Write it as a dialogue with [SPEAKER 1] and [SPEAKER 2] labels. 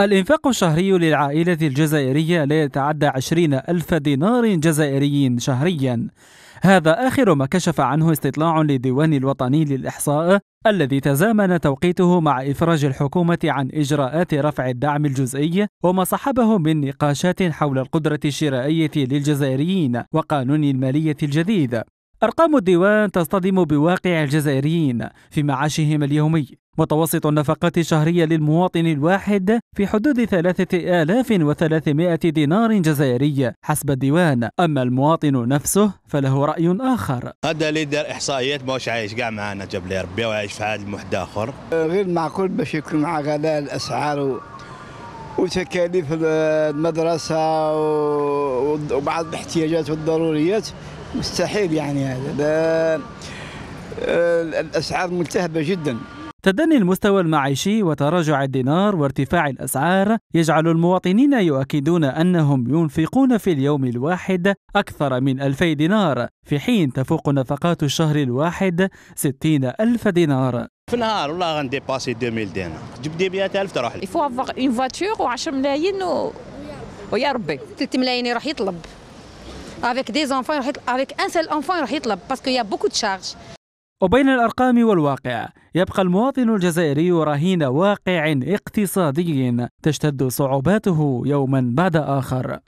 [SPEAKER 1] الإنفاق الشهري للعائلة الجزائرية لا يتعدى عشرين ألف دينار جزائري شهريا هذا آخر ما كشف عنه استطلاع للديوان الوطني للإحصاء الذي تزامن توقيته مع إفراج الحكومة عن إجراءات رفع الدعم الجزئي وما صحبه من نقاشات حول القدرة الشرائية للجزائريين وقانون المالية الجديد أرقام الديوان تصطدم بواقع الجزائريين في معاشهم اليومي متوسط النفقات الشهرية للمواطن الواحد في حدود 3300 دينار جزائري حسب الديوان أما
[SPEAKER 2] المواطن نفسه فله رأي آخر
[SPEAKER 3] هذا اللي دار إحصائيات ماهوش عايش كاع معنا جاب لي ربي وعايش في هذا واحد آخر
[SPEAKER 2] غير معقول باش يكون مع غلاء الأسعار و... وتكاليف المدرسة و... وبعض الاحتياجات والضروريات مستحيل يعني هذا الأسعار ملتهبة جداً
[SPEAKER 1] تدني المستوى المعيشي وتراجع الدينار وارتفاع الأسعار يجعل المواطنين يؤكدون أنهم ينفقون في اليوم الواحد أكثر من 2000 دينار في حين تفوق نفقات الشهر الواحد ستين ألف دينار
[SPEAKER 3] في النهار والله غنديباسي 2000 دينار جبدي 100000 تروح لي يفو افوغ اون فواتور و10 ملايين و... ويا ربي 3 ملايين يروح يطلب
[SPEAKER 1] افيك دي زونفون يروح يطلب افيك ان سيل انفون يروح يطلب باسكو يا بوكو دو شارج وبين الأرقام والواقع يبقى المواطن الجزائري رهين واقع اقتصادي تشتد صعوباته يوما بعد آخر